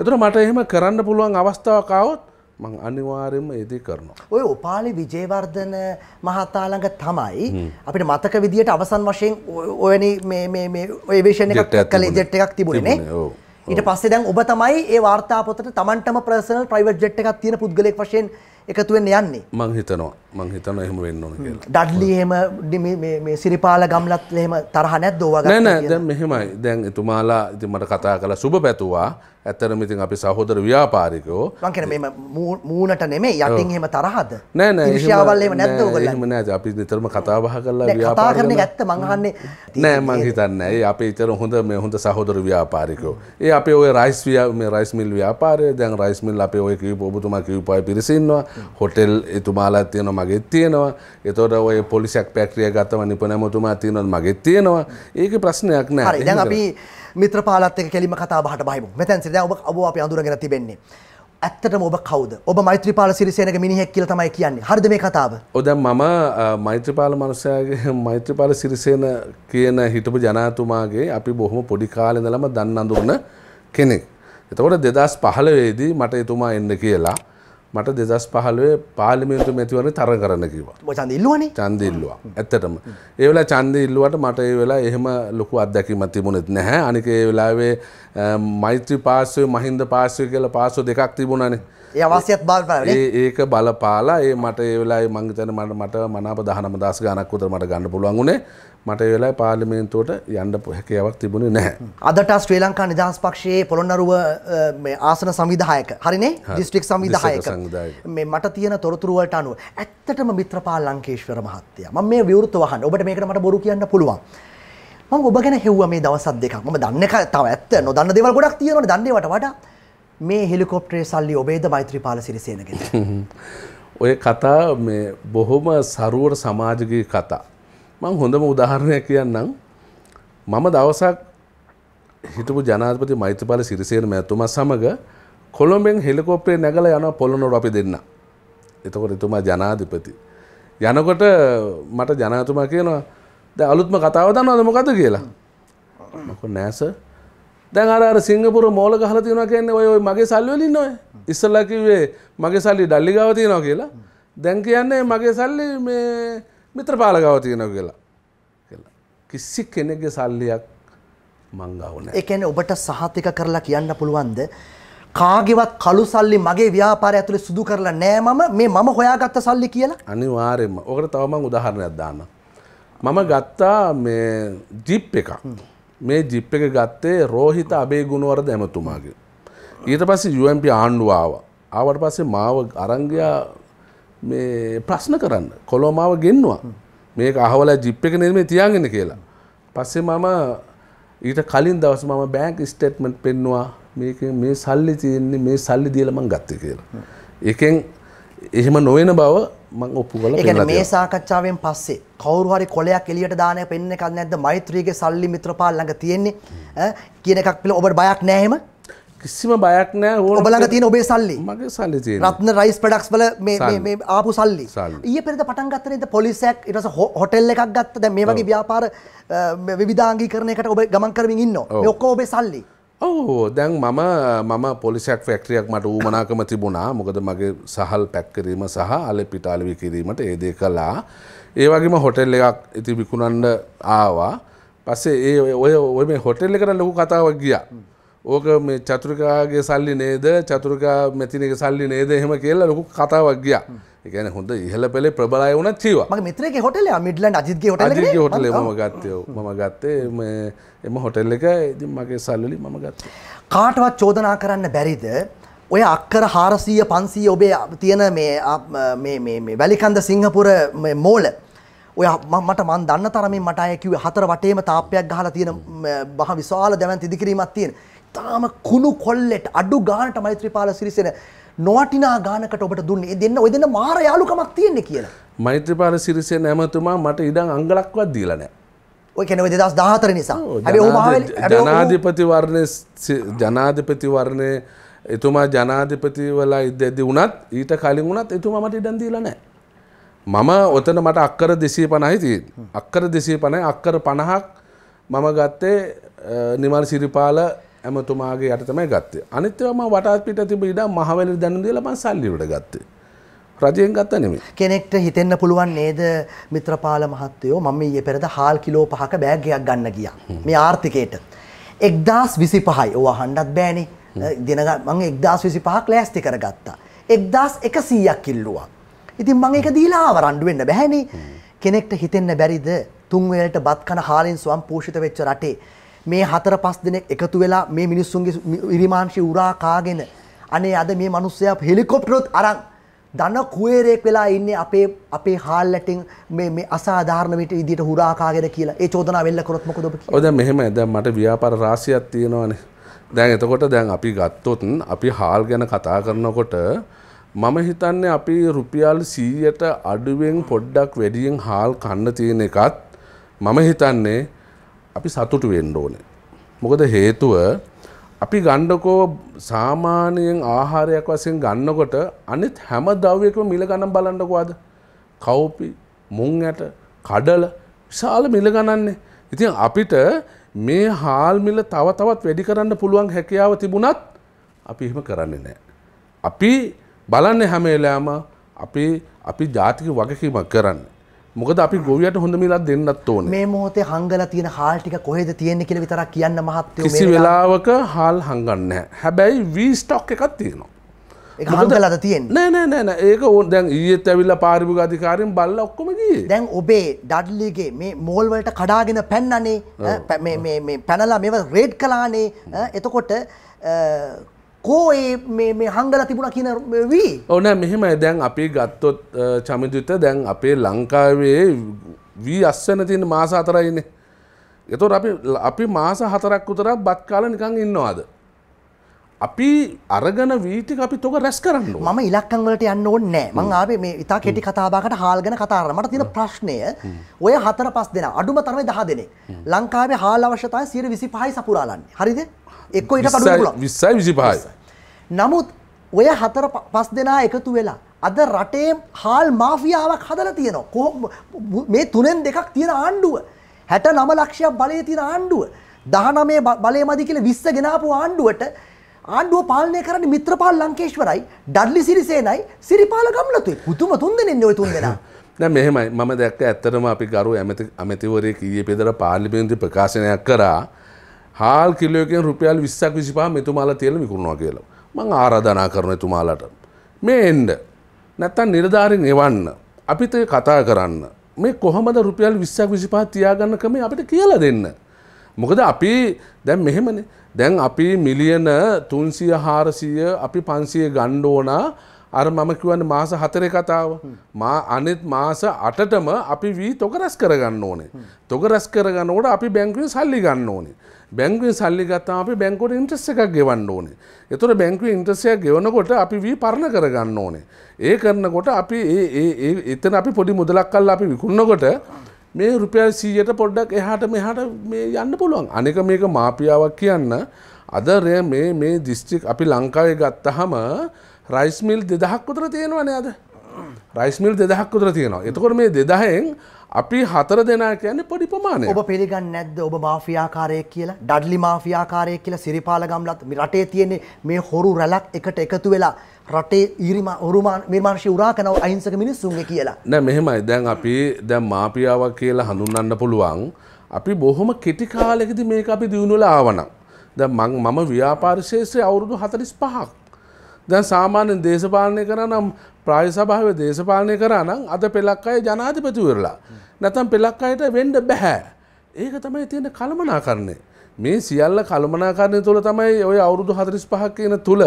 එතකොට මට එහෙම කරන්න පුළුවන් අවස්ථාවක් ආවොත් මං අනිවාර්යයෙන්ම ඒ දේ කරනවා. ඔය උපාලි විජේවර්ධන මහතා ළඟ තමයි අපිට මතක විදියට අවසන් වශයෙන් ඔයනේ මේ මේ මේ ඔය වෙෂන් එකක් කළේ ජෙට් එකක් තිබුණේ නේ. ඔව්. ඊට පස්සේ දැන් ඔබ තමයි ඒ වාර්තාපතට Tamanටම personal private jet එකක් තියෙන පුද්ගලයෙක් වශයෙන් එකතුවෙන් යන්නේ මං හිතනවා මං හිතන එහම වෙන්න ඕන ඩඩ්ලිහෙම මේ සිරිපාල ගම්ලත් එහෙම තරහ නැද්දෝවග නෑ දැන් මෙහෙමයි දැන් එතුමාලා ඉති මට කතා කළ සුබ පැතුවා ඇත්තරම ඉතින් අපි සහෝදර ව්‍යාපාරිකෝ මංකන මෙම මූනට නෙමේ යටින් එහෙම තරහද නෑ නෑශාවල්ලම නැත්වගලම නෑ අපි නිතරම කතාබහ කරලා ව්‍යාපා කරන ඇත්ත මංහන්නේ නෑ මං හිතන්න ඒ අපි ඉතර හොඳ මේ හොඳ සහෝදර ව්‍යාපාරිකෝ ඒ අපේ ඔය රයිස් විය මේ රයිස්මිල් ව්‍යාපාරය දැන් රයිස්මිල් අපේ ඔය කිව් ඔබතුමා කිව්පාය පිරිසින්නවා හොටෙල් එතුමාලා තියෙන මගෙත් තියෙනවා එතොට ඔය පොලිසියක් පැක්්‍රිය ගතව නිපනැමතුමා තියෙනත් මගෙත් තියෙනවා ඒක ප්‍රශ්නයක් නෑ දැන් අපි මිත්‍ර පාලත් එක කෙලිම කතා බහට බහිමු මෙතැන් සිද ඔබ ඔබ අපි අඳුරගෙන තිබෙන්නේ ඇත්තටම ඔබ කවුද ඔබ මෛත්‍රපාල සිරිසේනක මිනිහෙක් කියලා තමයි කියන්නේ. හරිද මේ කතාව? ඔව් දැන් මම මෛත්‍රපාල මනුස්සයාගේ මෛත්‍රපාල සිරිසේන කියන හිටපු ජනාතුමාගේ අපි බොහොම පොඩි කාලේ ඉඳලම දන් අඳුරන කෙනෙක්. එතකොට 2015 දී මට එතුමා එන්න කියලා මට දෙදස් පහලුවේ පාලිමින්තු මැතිවරණ තර කරන්න කිවා චන්දල්ලුවන චන්දඉල්ලවා ඇත්තටම ඒවෙලා චන්ද ඉල්ලුවට මට ඒ වෙලා එහෙම ලොකු අත්දැකීම තිබුණෙත් නැහැ අනික ඒ වෙලාවේ මෛත්‍රී පාසුව මහින්ද පාසය කියල පාසු දෙකක් තිබුණනේ ඒ අවස්‍යත් බාල ඒක බලපාලා ඒ මට ඒවෙලා මංගතන මට මට මනප දහනම දස් ගනක්කුතර මට ගන්න පුළුවන්ගුණේ මට වෙලා පාර්ලිමේන්තුවට යන්න හැකියාවක් තිබුණේ නැහැ. අදට ශ්‍රී ලංකා නිදහස් පක්ෂයේ පොළොන්නරුව ආසන සංවිධායක. හරිනේ? දිස්ත්‍රික් සංවිධායක. මේ මට තියෙන තොරතුරු වලට අනුව ඇත්තටම මිත්‍රපාල ලංකේශ්වර මහත්තයා. මම මේ විවෘතව අහන්නේ. ඔබට මේකට මට බොරු කියන්න පුළුවන්. මම ඔබ ගැන හෙව්වා මේ දවස් දෙකක්. මම දන්නේ තව ඇත්ත නොදන්න දේවල් ගොඩක් තියෙනවනේ. දන්නේවට වඩා මේ හෙලිකොප්ටරේ සල්ලි ඔබේද මෛත්‍රීපාල සිරිසේනගෙද? ඔය කතා මේ බොහොම සරුවර සමාජික කතා. මං හොඳම උදාහරණයක් කියන්නම් මම දවසක් හිටපු ජනාධපති මෛත්‍රපාල සිරිසේන මැතුමා සමග කොළොඹෙන් හෙලිකොප්ටරේ නැගලා යනවා පොළොන්නරුව අපි දෙන්න. එතකොට එතුමා ජනාධිපති. යනකොට මට ජනාතුමා කියනවා දැන් අලුත්ම කතාව දන්නවද මොකද්ද කියලා. මම නෑ සර්. දැන් අර අර සිංගපුර මෝල ගහලා තියෙනවා කියන්නේ ඔය ඔය මගේ සල්ලි වලින් ඔය. ඉස්සලා කිව්වේ මගේ සල්ලි ඩල්ලි ගාව තියෙනවා කියලා. දැන් කියන්නේ මගේ සල්ලි මේ මිත්‍රපාලගාව තියෙනව කියලා කියලා. කිසි කෙනෙක්ගේ සල්ලියක් මංගවන. එකන ඔබට සහතික කරලා කියන්න පුළුවන්ද. කාගෙවත් කළු සල්ලි මගේ ව්‍යාපාර ඇතුළේ සුදු කරලා නෑ මම මේ මම හොයාගත්ත සල්ලි කියලා අනිවාර්යෙන්ම ඔකට තවම උදාහරණයක් දාන්න. මම ගත්තා මේ ජිප් එකක්. මේ ජිප් එක ගත්තේ රෝහිත අබේ ගුණවරද ඇමතුමාගේ. ඊට පස්සේ UMP ආණ්ඩුව ආවා. ආවට පස්සේ මාව අරංගයා මේ ප්‍රශ්න කරන්න කොළොමාව ගෙන්වා මේක අහවල ජිප් එක නිර්මේ තියාගෙන කියලා. පස්සේ මම ඊට කලින් දවස මම බෑන්ක් ස්ටේට්මන්ට් පෙන්නවා මේක මේ සල්ලි තියෙන්නේ මේ සල්ලි දීලා මං ගත්තේ කියලා. එකෙන් එහෙම නොවෙන බව මං ඔප්පු කළා. ඒ කියන්නේ මේ සාකච්ඡාවෙන් පස්සේ කවුරු හරි කොලයක් එළියට දාන එක පෙන්න එකක් නැද්ද මෛත්‍රීගේ සල්ලි මිත්‍රපාල ළඟ තියෙන්නේ කියන එකක් පිළ ඔබට බයක් නැහැ එහෙම? කිසිම බයක් නෑ ඔබලඟ තියෙන ඔබේ සල්ලි මගේ සල්ලි තියෙනවා රත්න රයිස් ප්‍රොඩක්ට්ස් වල මේ මේ ආපු සල්ලි ඊයේ පෙරේද පටන් ගත්ත නේද පොලිසයක් ඊට පස්සේ හොටෙල් එකක් ගත්ත දැන් මේ වගේ ව්‍යාපාර විවිධාංගීකරණයකට ඔබ ගමන් කරමින් ඉන්නවා මේ ඔක්කොම ඔබේ සල්ලි ඕ දැන් මම මම පොලිසියක් ෆැක්ටරියක් මට ඌමනාකම තිබුණා මොකද මගේ සහල් පැක් කිරීම සහ අලෙ පිටාලවි කිරීමට ඒ දේ කළා ඒ වගේම හොටෙල් එකක් ඉති විකුණන්න ආවා පස්සේ ඒ ඔය ඔය මේ හොටෙල් එකට ලොකු කතාවක් ගියා ඕක මේ චතුරිකාගේ සල්ලි නේද චතුරිකා මෙතිනක සල්ලි නේද එහෙම කියලා ලොකු කතාවක් ගියා. ඒ කියන්නේ හොඳ ඉහළ පෙළේ ප්‍රබලය වුණත් ජීවා. මගේ මිත්‍රයෙක්ගේ හොටෙලේ මිඩ්ලන්ඩ් අජිත්ගේ හොටෙලේ. අජිත්ගේ හොටෙලේ මම ගත්තේ. මම ගත්තේ මේ එම හොටෙල් එක ඉතින් මගේ සල්ලි මම ගත්තා. කාටවත් චෝදනා කරන්න බැරිද? ඔය අක්කර හාරසීය පන්සී ඔබේ තියෙන මේ වැලිකන්ද සිංහපුර මෝල ඔය මට මන් දන්න තරමින් මට අයකිව හතර වටේම තාපයක් ගහලා තියෙන බහ විශාල දැවන් තිදිකිරීමක් තියෙන තාම කුණු කොල්ලෙට අඩු ගානට මෛත්‍රීපාල සිරිසෙන නොවටිනා ගානකට ඔබට දුන්නේ දෙන්න ඔය දෙන්න මාර යාළුකමක් තියෙන්නේ කියලා. මෛත්‍රීපාල සිරිසෙන ඇමතුමා මට ඉඩම් අංගලක්වත් දීලා නැහැ. ඔය කියන්නේ ඔය 2014 නිසා. හැබැයි ජනාධිපති වර්ණේ ජනාධිපති වර්ණේ එතුමා ජනාධිපති වෙලා ඉද්දී වුණත් ඊට කලින් වුණත් එතුමා මට ඉඩම් දීලා නැහැ. මම ඔතන මට අක්කර 250යි තියෙන්නේ. අක්කර 250යි අක්කර 50ක් මම ගත්තේ නිමල් සිරිපාල ඇමතුමාගේ යට තමයි ගත්තේ අනිත්‍යවම වටාත් පිට තිබ ඉඩ මහවැලි දැනුම් දීලා මම සල්ලි වලට ගත්තේ රජයෙන් ගත්ත නෙමෙයි කෙනෙක්ට හිතෙන්න පුළුවන් නේද මිත්‍රපාල මහත්තයෝ මම ඊයේ පෙරේද හාල් කිලෝ 5ක බෑග් එකක් ගන්න ගියා මේ ආර්ථිකයට 1025යි ඕවා හණ්ඩත් බෑනේ දින මම 1025ක් ලෑස්ති කරගත්තා 1100ක් කිල්ලුවා ඉතින් මම ඒක දීලා ආව රණ්ඩු වෙන්න බෑනේ කෙනෙක්ට හිතෙන්න බැරිද තුන් වේලට බත් කන හාලෙන් ස්වම් පෝෂිත වෙච්ච රටේ මේ හතර පස් දෙනෙක් එකතු වෙලා මේ මිනිස්සුන්ගේ ඉරිමාංශි උරා කාගෙන අනේ අද මේ මනුස්සයා හෙලිකොප්ටරොත් අරන් දන කුවේරෙක් වෙලා ඉන්නේ අපේ අපේ හාල්ලටින් මේ අසාධාරණවිට ඉදිට හුරාකාගෙන කියලා ඒ චෝදනා වෙල්ල කරොත් මොකද ඔබ ඔය දැන් මෙහෙම දැන් මට ව්‍යාපාර රාශියක් තියෙනවානේ දැන් එතකොට දැන් අපි ගත්තොත් අපි හාල් ගැන කතා කරනකොට මම හිතන්නේ අපි රුපියල් 100ට අඩුවෙන් පොඩ්ඩක් වැඩියෙන් හාල් කන්න තියෙන එකත් මම හිතන්නේ අපි සතුටු වෙන්න ඕනේ. මොකද හේතුව අපි ගණ්ඩකෝ සාමාන්‍යයෙන් ආහාරයක් වශයෙන් ගන්නකොට අනිත් හැම ද්‍රව්‍යයකම මිල ගණන් බලන්නකෝ අද. කව්පි, මුං ඇට, කඩල විශාල මිල ගණන්නේ. ඉතින් අපිට මේ හාල් මිල තව තවත් වැඩි කරන්න පුළුවන් හැකියාව තිබුණත් අපි එහෙම කරන්නේ නැහැ. අපි බලන්නේ හැම වෙලාවම අපි අපි ජාතික වගකීමක් කරන්නේ. මොකද අපි ගොවියට හොඳ මිලක් දෙන්නත් ඕන මේ මොහොතේ හංගලා තියෙන හාල් ටික කොහෙද තියෙන්නේ කියලා විතරක් කියන්න මහත්තයෝ කිසි වෙලාවක හාල් හංගන්නේ නැහැ හැබැයි වී ස්ටොක් එකක් තියෙනවා ඒක හංගලාද තියෙන්නේ නෑ නෑ නෑ ඒක ඕන දැන් ඊයේත් ඇවිල්ලා පාරිභෝගික අධිකාරියෙන් බල්ලා ඔක්කොම ගියේ දැන් ඔබේ ඩඩ්ලිගේ මේ මෝල් වලට කඩාගෙන පැන්නනේ මේ මේ මේ පැනලා මේව රේඩ් කළානේ එතකොට කෝ මේ හංගල තිබුණ කියන වී ඕන මෙහෙම දැන් අපි ගත්තොත් චමිදුත දැන් අපේ ලංකාවේ වී අස්සන තියෙන මාස අතරයින්නේ එතුොට අපි අපි මාස හතරක් උතරක් බත්කාල නිකං ඉන්නවාද අපි අරගන වීටි අපි තොක රැස් කරන්න ම ඉලක්කංවලට යන්න ඕන්න මං ආේ මේ ඉතා කෙටි කතාවකට හාල්ගෙන කතාරමට තින ප්‍රශ්නය ඔය හතර පස් දෙෙන අඩුම තරමයි දහ දෙනෙ ලංකාවේ හාල් අවශ්‍යතාව සිර විසි පහයි සපුරාලන්න හරිද එක්ක ඊට කඩු පුළුවන් 20යි 25යි නමුත් ඔය හතර පස් දෙනා එකතු වෙලා අද රටේ හාල් මාෆියාවක් හදලා තියෙනවා කොහොම මේ තුනෙන් දෙකක් තියෙන ආණ්ඩුව 69 ලක්ෂයක් බලයේ තියෙන ආණ්ඩුව 19 බලයේ මදි කියලා 20 ගෙනාපු ආණ්ඩුවට ආණ්ඩුව පාලනය කරන්නේ මිත්‍රපාල ලංකේශ්වරයි ඩඩ්ලි සිරිසේනයි සිරිපාල ගම්ලතුයි පුතුම තුන්දෙනෙන් ඉන්නේ ওই තුන්දෙනා දැන් මෙහෙමයි මම දැක්ක ඇත්තටම අපි ගරු ඇමති ඇමතිවරයෙක් ඊයේ පෙදර පාර්ලිමේන්තු ප්‍රකාශනයක් කරා හාල් කිල්ලෝකෙන් රුපියල් විස්සක් විසිපා මෙතුමාලා තියෙන විකුණනවා කියලා මං ආරාධනා කරන එතුමාලට මේ එන්ඩ නැත්තන් නිරධාරින් එවන්න අපිත කතා කරන්න මේ කොහමද රුපියල් විස්සක් විසිපා තියාගන්න කම අපිට කියලා දෙන්න. මොකද අපි දැන් මෙහෙමන දැන් අපි මිලියන තුන්සිය හාරසිය අපි පන්සිය ගණ්ඩෝනා අර මම කිවන්න මාස හතරය කතාව මා අනෙත් මාස අටටම අපි වී තොක රැස් කරගන්න ඕනේ. තොක රැස් කරගන්න ඕට අපි බැංකුවෙන් සල්ලි ගන්න ඕනේ. බැංගුවෙන් සල්ලි ගත්තාම අපි බැංකුවට ඉන්ට්‍රස් එකක් ගෙවන්න ඕනේ. ඒතර බැංකුවේ ඉන්ට්‍රස් එකක් ගෙවනකොට අපි වී පරණ කරගන්න ඕනේ. ඒ කරනකොට අපි ඒ ඒ ඒ එතන අපි පොඩි මුදලක් අල්ල අපි විකුණනකොට මේ රුපියල් 100ට පොඩ්ඩක් එහාට මෙහාට මේ යන්න පුළුවන්. අනික මේක මාපියාවක් කියන්න අද මේ මේ දිස්ත්‍රික් අපි ලංකාවේ ගත්තහම රයිස් මිල් 2000ක් විතර තියෙනවනේ අද. රයිස් මිල් 2000ක් විතර තියෙනවා. එතකොට මේ 2000න් අපි හතර දෙනා කියන්නේ පොඩි ප්‍රමාණය. ඔබ පිළිගන්නේ නැද්ද ඔබ මාෆියාකාරයෙක් කියලා? ඩඩ්ලි මාෆියාකාරයෙක් කියලා සිරිපාල ගම්ලත් රටේ තියෙන මේ හොරු රැලක් එකට එකතු වෙලා රටේ ඊරිමා උරුමාන නිර්මාංශය උරා කරන අහිංසක මිනිස්සුන්ගේ කියලා. නෑ මෙහෙමයි. දැන් අපි දැන් මාෆියාවක් කියලා හඳුන්වන්න පුළුවන්. අපි බොහොම කෙටි කාලෙකදී මේක අපි දිනුනලා ආවනම්. දැන් මම ව්‍යාපාර ශේෂ්ත්‍රයේ අවුරුදු 45ක් දැන් සාමාන්‍යෙන් දේශපාලනය කරනම් ප්‍රාය සභාව දේශපාලනය කරනම් අද පෙළක් අය ජනාධිපතිවරලා. නැතම් පෙළක් අයට වෙන්ඩ බැහැ. ඒක තමයි තියෙන කළමනා කරන්නේ. මේ සියල්ල කළමනාකාරණය තුළ තමයි ඔය අවුරුදු හතරිස් පහක් කියන තුළ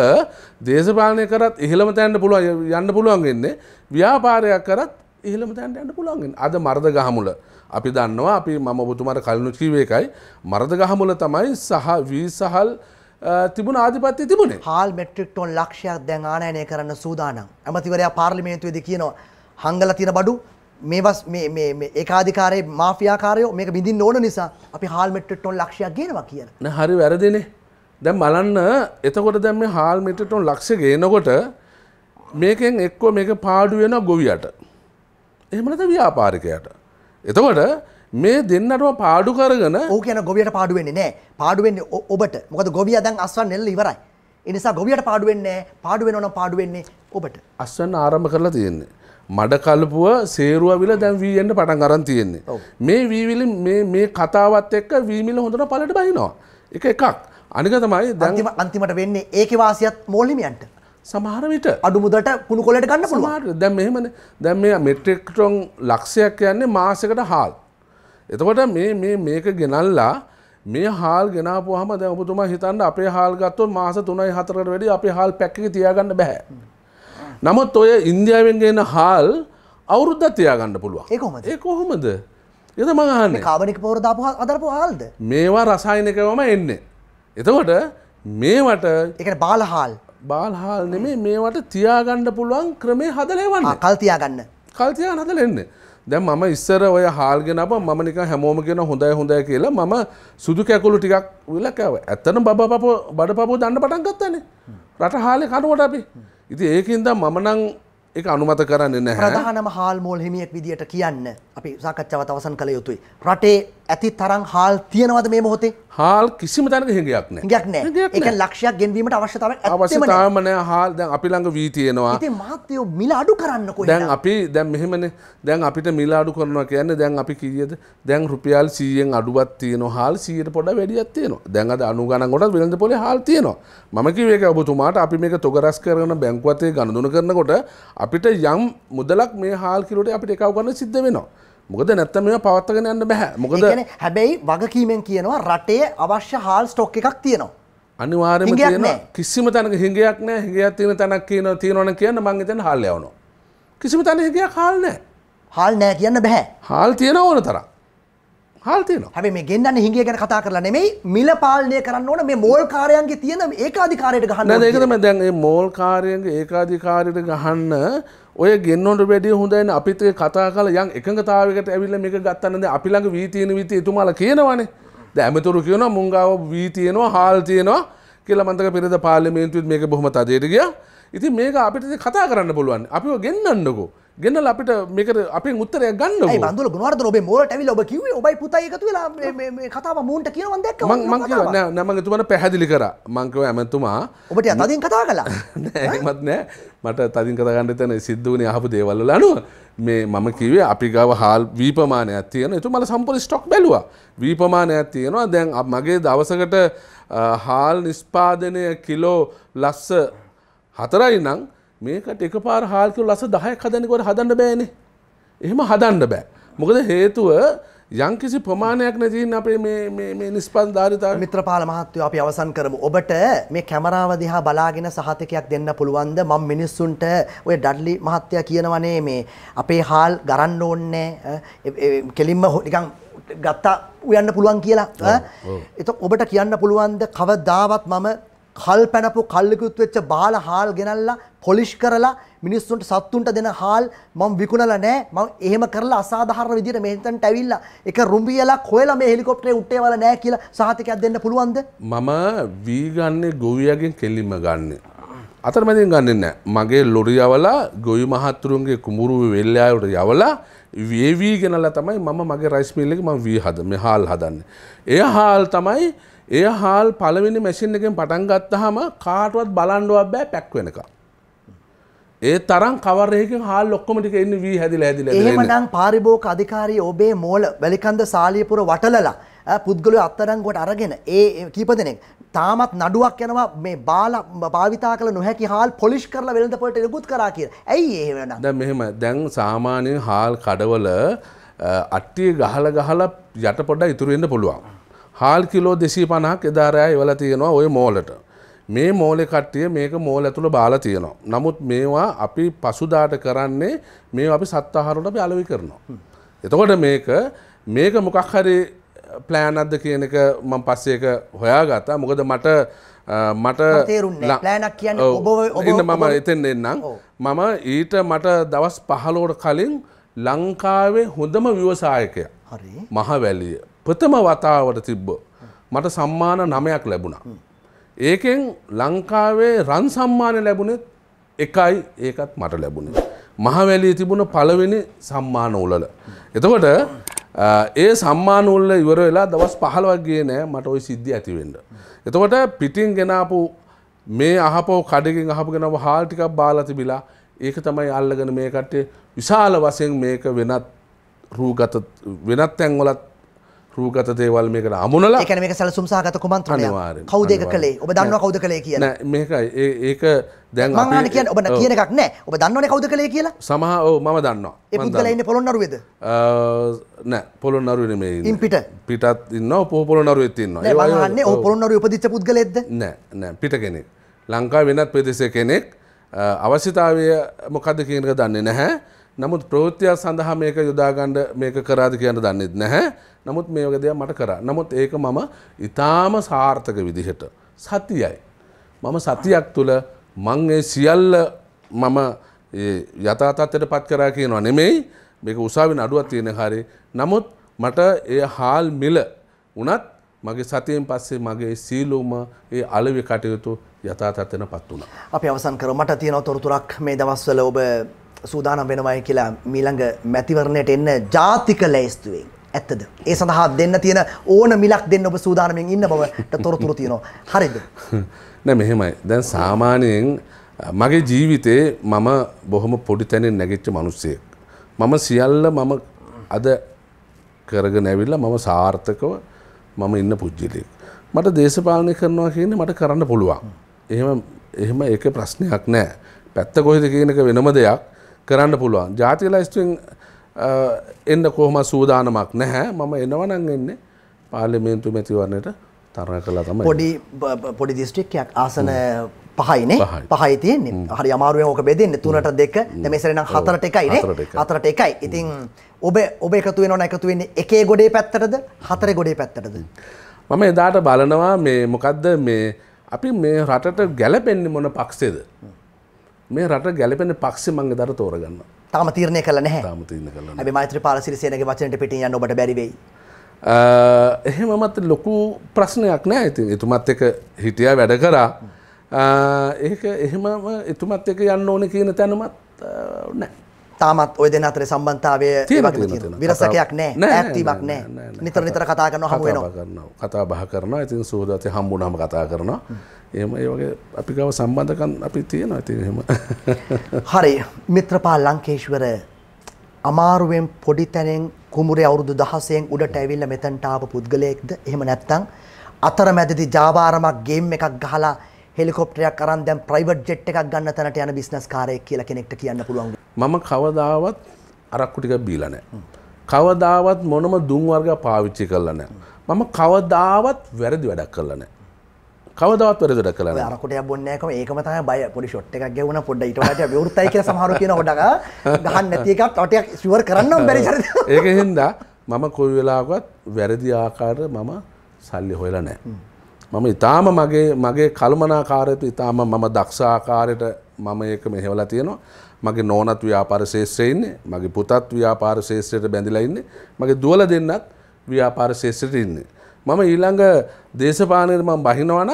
දේශපාලනය කරත් ඉහළම තැන්ට පුළුව යන්න පුළුවන්ගන්නේ ව්‍යාපාරයක් කරත් ඉහළම තැන්ට යන්න පුළුවන්ගෙන් අද මර්ද ගහමුල අපි දන්නවා අපි මම ඔබතුමට කලනු කීවේකයි මරද ගහමුල තමයි සහ වී සහල් තිබුණ ආධිපත්ති තිබුණේ හාල් මෙට්‍රික්ටොන් ලක්ෂයක් දැන් ආනයනය කරන්න සූදානම් ඇමතිවරයා පාර්ලිමේන්තුවේද කියනවා හංගල තියෙන බඩු මේවස් ඒකාධිකාරය මාෆියාකාරයෝ මේක බිඳින් ඕන නිසා අපි හාල් මෙට්‍රටොන් ලක්ෂයක් ගෙනවා කියන හරි වැරදිනේ දැම් බලන්න එතකොට දැම් මේ හාල් මෙට්‍රටොන් ලක්ෂ ගේනකොට මේකෙන් එක්කෝ මේක පාඩු වෙන ගොවියට එහෙමනත ව්‍යාපාරිකයට එතකොට මේ දෙන්නටම පාඩු කරගෙන ඕ කියන ගොවියට පාඩුවෙන්නේ නෑ පාඩුවෙන්නේ ඔබට මොකද ගොවිය දැන් අස්වන් එල්ල ඉවරයි. එනිසා ගොවියට පාඩුවෙන්නේ පාඩුවෙනවන පාඩුවෙන්නේ ඔබට. අස්වන්න ආරම්භ කරලා තියෙන්නේ. මඩ කල්පුව සේරුවවිල දැන් වීෙන්ට පටන් අරන් තියෙන්නේ. මේ වීවිලි මේ කතාවත් එක්ක වීමිල හොඳට පලට බහිනවා. එක එකක් අනික තමයි දැන්ම අන්තිමට වෙන්නේ ඒක වාසියත් මෝලිමියන්ට. සමහර විට අඩුමුදට පුුණු කොලට ගන්න පුළුවන් දැම් මෙහමන දැම් මේ මෙට්‍රෙක්ටරොන් ලක්ෂයක් යන්නේ මාසකට හාල්. එතකොට මේක ගෙනල්ලා මේ හාල් ගෙනාපුහම දැ ඔබතුමා හිතන්න අපේ හාල් ගත්තුව මාස තුනයි හතරට වැඩි අපි හාල් පැක්කි තියාගන්න බැහැ. නමුත් ඔය ඉන්දියාවෙන්ගේන හාල් අවුරුද්ධ තියාගන්න පුළුව ඒ කොහොමද ඒ කොහොමද එත මහන්න කාබනික පෝරදාපහ අදරපු හාල්ද මේවා රසායනකවම එන්නේ. එතකොට මේවට එක බාලහාල් බාල්හාල් නෙමේ මේවට තියාගණ්ඩ පුළුවන් ක්‍රමේ හදලේවන්න කල්තියාගන්න කල්තියා හදල එන්නේ දැන් මම ඉස්සර ඔය හාල්ගෙන අප මම නිකන් හැමෝම කියන හොඳයි හොඳයි කියලා මම සුදු කැකුළු ටිකක් විලා කෑවා. ඇත්තටම බබපප බඩපපෝ දන්න පටන් ගත්තානේ. රට හාලේ කනුවට අපි. ඉතින් ඒකින්ද මම නම් ඒක අනුමත කරන්නේ නැහැ. ප්‍රධානම හාල් මෝල් හිමියෙක් විදියට කියන්න අපි සාකච්ඡාව අවසන් කළ යුතුයි. රටේ ඇති තරම් හාල් තියනවද මේ මොහොතේ? හාල් කිසිම තැනක හිඟයක් නෑ ගයක් නෑ එක ලක්ෂයක් ගෙන්වීමට අවශ්‍යතාවක් අවශ්‍යතාවමන හාල් දැන් අපි ළඟ වී තියෙනවා ඉතින් මහත්තයෝ මිල අඩු කරන්නකෝ දැන් අපි දැන් මෙහෙමනේ දැන් අපිට මිල අඩු කරනවා කියන්නේ දැන් අපි කීයද දැන් රුපියල් 100න් අඩුවක් තියෙනවා හාල් 100ට පොඩ වැඩියක් තියෙනවා දැන් අද 90 ගණන් කොටත් වෙළඳපොලේ හාල් තියෙනවා මම කිව්වේ ඒක ඔබතුමාට අපි මේක තොගරස් කරන බැංකුවතේ ගනුදෙනු කරනකොට අපිට යම් මුදලක් මේ හාල් කිලෝට අපිට එකව ගන්න සිද්ධ වෙනවා මොකද නැත්තම මේ පවත්තගෙන යන්න බැහැ මොකද හැබැයි වගකීමෙන් කියනවා රටේ අවශ්‍ය හාල් ස්ටොක් එකක් තියෙනවා අනිවාර්යයෙන්ම තියෙනවා කිසිම තැනක හිඟයක් නැහැ හිඟයක් තියෙන තැනක් කියනවා තියෙනවනම් කියන්න මං හිතන්නේ හාල් යවනවා කිසිම තැනක හිඟයක් හාල් නැහැ හාල් නැහැ කියන්න බෑ හාල් තියෙනව ඕන තරම් හල්තින හැබ මේ ගෙන්න්න හිගේ ගැන කතා කරලා නෙමයි මිල පාලනය කරන්න ඕන මේ මෝල් කාරයන්ගේ තියෙන ඒකාධිකාරයට ගහන්න ඒකම දැන් මෝල් කාරයන්ගේ ඒකාධිකාරයට ගහන්න ඔය ගෙන්නොට වැඩිය හොඳයින අපිතේ කතා කල යන් එකතාවකට ඇවිල්ල මේක ගත්තන්නද අපිළඟ වීතියන විත තුමාල කියනවනේ දැමතුරු කියන මුංගාව වීතියනවා හාල් තියෙනවා කියලා මන්තක පෙරද පාලිමේන්තුවත් මේක බොහොම තදයට ගිය ඉතින් මේක අපිට කතා කරන්න පුළුවන් අපිව ගෙන්න්නකෝ ගෙනල අපිට මේක අපේ උත්තර ගන්න බඳු ගුණවාද ඔබේ මෝලට ඇවිල ඔබ කිව ඔබයි පුතයකතු වෙලා කතාව මූන්ට කියවන් දැක් මං නැමගතුමට පැහැදිලි කර මංකව ඇමතුමා ඔබට අතින් කතා කලා මත් නෑ මට තදින් කතාගන්න තැන සිද්ධ වනේ අහපු දේවල්ල අනුව මේ මම කිවේ අපි ගව හාල් වීපමානයක් තියෙන එතු මල සම්පල ස්ටොක් බැලවා වීපමානයක් තියෙනවා දැන් මගේ දවසකට හාල් නිස්පාදනය කිලෝ ලස්ස හතරයි නං මේකට එක පාර හාල්කව ලස දහයක් හදනකොට හදන්න බෑනේ එහෙම හදන්න බෑ මොකද හේතුව යංකිසි ප්‍රමාණයක් නැතින් අපේ මේ නිස්පන් ධාරිතා මිත්‍රපාල මහත්වය අපි අවසන් කරමු ඔබට මේ කැමරාව දිහා බලාගෙන සහතකයක් දෙන්න පුළුවන්ද මම මිනිස්සුන්ට ඔය ඩඩ්ලි මහත්තයා කියනවනේ මේ අපේ හාල් ගරන්න ඕන්නේ කෙලින්ම නිකන් ගත්තා උයන්න පුළුවන් කියලා එත ඔබට කියන්න පුළුවන්ද කවදාවත් මම කල් පැනපු කල්ලිකුත් වෙච්ච බාල හාල් ගෙනල්ලා පොලිෂ් කරලා මිනිස්සුන්ට සත්තුන්ට දෙන හාල් මම විකුණලා නැහැ මම එහෙම කරලා අසාධාරණ විදිහට මෙහෙතන්ට ඇවිල්ලා එක රුඹියලා කොහෙලා මේ හෙලිකොප්ටරේ උට්ටේ වල නැහැ කියලා සහතිකයක් දෙන්න පුළුවන්ද මම වී ගන්නේ ගොවියගෙන් කෙලින්ම ගන්නෙ අතරමැදින් ගන්නෙ නැහැ. මගේ ලොරියවලා ගොවි මහත්තුරුන්ගේ කුඹුරු වෙල්ලායට යවලා වේවි ගෙනලා තමයි මම මගේ රයිස් මිල් එකේ මම වී හද මේ හාල් හදන්නේ. එය හාල් තමයි ඒ හාල් පළවෙනි මැසින් එකෙන් පටන් ගත්තහම කාටවත් බලන්ඩුවක් බෑ පැක් වෙනක. ඒ තරම් කවරයක හා ලොක්කමටික එන්න වී හැදිල ඇදිල එහමනම් පාරිභෝක අධිකාරී ඔබේ මෝල වැලිකන්ද සාලියපුර වටලලා පුද්ගලය අත්තරංගොට අරගෙන ඒ කීප දෙනෙක් තාමත් නඩුවක් යනවා මේ බාල භාවිතා කළ නොහැකි හාල් පොලිෂ් කරලා වෙළඳපොට එකුත් කරා කිය ඇයි ඒවන ද මෙහෙම දැන් සාමාන්‍යයෙන් හාල් කඩවල අට්ටිය ගහල ගහල යට පොඩ්ඩ ඉතුරුවෙන්න පුළුවන්. හාල් කිලෝ දෙසී පණහක් එදාරයා එවල තියෙනවා ඔය මෝලට. මේ මෝලෙ කට්ටිය මේක මෝල ඇතුළ බාල තියෙනවා. නමුත් මේවා අපි පසුදාට කරන්නේ මේ අපි සත්තහරුට අපි අලවි කරනවා. එතකොට මේක මේක මොකක් හරි ප්ලෑනද්ද කියන එක මං පස්සේක හොයා ගත්තා මොකද මට මට ලෑනක් කියන්න ඔබන්න මම එතෙන් එන්නම් මම ඊට මට දවස් පහලෝට කලින් ලංකාවේ හොඳම ව්‍යවසායකය මහවැලිය ප්‍රථම වතාවට තිබ්බෝ. මට සම්මාන නමයක් ලැබුණා. ඒකෙන් ලංකාවේ රන් සම්මානය ලැබුණෙත් එකයි ඒකත් මට ලැබුණේ. මහවැලී තිබුණ පළවෙනි සම්මාන උලල. එතකොට ඒ සම්මාන උල්ල ඉවර වෙලා දවස් 15ක් ගියේ නෑ මට ওই සිද්ධිය ඇති වෙන්න. එතකොට පිටින් ගෙනාපු මේ අහපෝ කඩකින් අහපු ගෙනව හාල් ටිකක් බාලා තිබිලා ඒක තමයි අල්ලගෙන මේ කට්ටේ විශාල වශයෙන් මේක වෙනත් රූගත වෙනත් තැන්වලත් රූගත දේවල් මේකට අමුණලා එකන මේ සැලසුම් සහගත කුමන්ත්‍රණය කවුදක කළේ ඔබ දන්න කවුද කළේ කිය මේකයි ඒක දැන් මහන කිය ඔබ කියනක් නෑ ඔබ දන්නවන කවුද කළේ කියලා සමහ මම දන්නවා එපුදලන්න පොළොන්නරුවද නෑ පොළොන්නරුව මේ ඉන් පිට පිටත් ඉන්න පොළොන්නරුවත්තින්න න්න පොළොන්නරුව උපදිච්ච පුද්ගලෙද නෑ නෑ පිට කෙනෙක් ලංකා වෙනත් ප්‍රදේශ කෙනෙක් අවශ්‍යතාවය මොකද කියනක දන්නේ නැහැ නමුත් ප්‍රෘතියක් සඳහා මේක යොදාගණ්ඩ මේක කරාද කියන්න දන්නෙත් නැහැ නමුත් මේ වගේ දෙයක් මට කරා නමුත් ඒක මම ඉතාම සාර්ථක විදිහට සතියයි. මම සතියක් තුළ මං ඒ සියල්ල මම යථාතත්වයට පත් කරා කියනවා නෙමෙයි මේක උසාවින අඩුවක් තියෙන හරි නමුත් මට ඒ හාල් මිල වුණත් මගේ සතියෙන් පස්සේ මගේ සීලුම ඒ අලවි කටයුතු යථාතත්වයට පත් වුණා. අපි අවසන් කරමට තියෙන තොරතුරක් මේ දවස්වල ඔබ සූදානම් වෙනවයි කියලා මීළඟ මැතිවරණයට එන්න ජාතික ලැයිස්තුවෙන් ඇත්තද ඒ සඳහා දෙන්න තියෙන ඕන මිලක් දෙන්න ඔබ සූදානමෙන් ඉන්න බවට තොරතුරු තියෙනවා හරිද නෑ මෙහෙමයි දැන් සාමාන්‍යයෙන් මගේ ජීවිතේ මම බොහොම පොඩි තැනින් නැගිච්ච මිනිස්සෙක් මම සියල්ල මම අද කරගෙන ඇවිල්ලා මම සාර්ථකව මම ඉන්න පුජ්ජලෙක් මට දේශපාලනය කරනවා කියන්නේ මට කරන්න පුළුවන් එහෙම එහෙම ඒක ප්‍රශ්නයක් නෑ පැත්ත කොහෙද කියනක වෙනම දෙයක් කරන්න පුළුවන් ජාතික ලයිස්තුවෙන් එන්න කොහොම සූදානමක් නැහැ මම එනවනං එන්නේ පාලිමේන්තු මැතිවරණයට තරණ කළා තමයි පොඩි පොඩි දිස්ත්‍රික්කයක් ආසන පහයිනේ පහයි තියෙන්නේ හරි අමාරුවෙන් ඕක බෙදෙන්නේ තුනට දෙක මෙසරේ නම් හතරට එකයිනේ හතරට එකයි ඉතින් ඔබ ඔබ එකතු වෙනවන එකතු වෙන්නේ එකේ ගොඩේ පැත්තටද හතරේ ගොඩේ පැත්තටද මම එදාට බලනවා මේ මොකද්ද මේ අපි මේ රටට ගැලපෙන්නේ මොන පක්ෂේද මේ රට ගැලපෙන පක්ෂ මංග දර තෝරගන්න තම තීරණය කල නැහැ මතින කල මෛත්‍ර පාලසිරිසයනගේ වචනට පිටිය නොට බැරිවෙයි එහෙමමත් ලොකු ප්‍රශ්නයක් නෑ ඇති එතුමත් එක හිටිය වැඩ කරා ඒක එහෙම එතුමත් එක යන්න ඕන කියන තැනමත් නෑ තාමත් ඔය දෙන අතරේ සම්බන්ධතාවය විරසකයක් නෑ ඇත්වීමක් නෑ නිතර නිතර කතා කරන හම වෙනවා කතා බහ කරන ඉතින් සූදති හම්බුනහම කතා කරනවා එම ඒ වගේ අපි ගව සම්බන්ධකන් අපි තියෙනවා ඇති හෙම හරි මිත්‍රපා ලංකේශ්වර අමාරුවෙන් පොඩි තැනෙන් කුමරේ අවුරුදු දහසයෙන් උඩට ඇවිල්ල මෙතැන්ටාව පුද්ගලයෙක්ද එහෙම නැත්තං අතර මැදදි ජාවාරමක් ගේම් එකක් ගහලා හෙලිකොප්ටරයක් අරන් දැන් ප්‍රයිවට් ජෙට් එකක් ගන්න තැනට යන බිස්නස් කාරයෙක් කියලා කෙනෙක්ට කියන්න පුළුවන්. මම කවදාවත් අරක්කු ටික බීලා නැහැ. කවදාවත් මොනම දුම් වර්ග පාවිච්චි කළා නැහැ. මම කවදාවත් වැරදි වැඩක් කළා නැහැ. කවදවත් වැරදි වැඩක් කළා නැහැ. අරක්කුට යබොන්නේ නැකම ඒකම තමයි බය. පොඩි ෂොට් එකක් ගැවුණා පොඩ්ඩ ඊට වඩා විවෘතයි කියලා සමහරව කියන හොඩක ගහන්න නැති එකක් ටොටයක් ෂුවර් කරන්නම් බැරි හරිද? ඒකෙන් හින්දා මම කොයි වෙලාවකවත් වැරදි ආකාර මම සල්ලි හොයලා නැහැ. මම ඉතාම මගේ මගේ කල්මනාකාරයතු ඉතාම මම දක්ෂාකාරයට මම ඒක මෙහෙවලා තියෙනවා මගේ නෝනත් ව්‍යාපාර ශේෂත්‍රයඉන්නේ මගේ පුතත් ව්‍යාපාර ශේෂත්‍රයට බැඳිලයින්නේ මගේ දුවල දෙන්නත් ව්‍යාපාර ශේෂත්‍රයට ඉන්නේ. මම ඊළඟ දේශපානයට මම බහිනවනම්